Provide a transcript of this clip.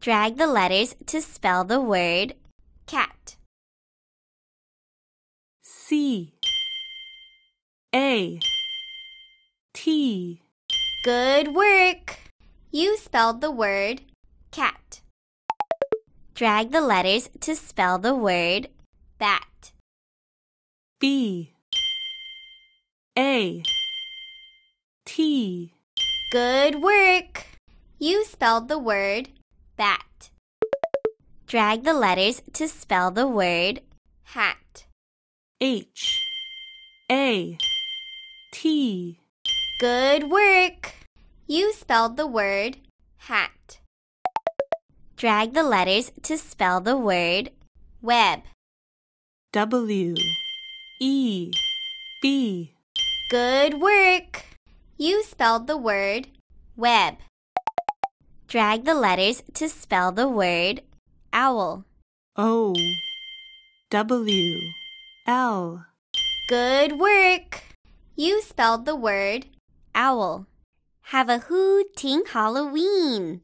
Drag the letters to spell the word cat. C A T. Good work! You spelled the word cat. Drag the letters to spell the word bat. B A T. Good work! You spelled the word that. Drag the letters to spell the word hat. H A T. Good work! You spelled the word hat. Drag the letters to spell the word web. W E B. Good work! You spelled the word web. Drag the letters to spell the word owl. O W L. Good work! You spelled the word owl. Have a hooting Halloween!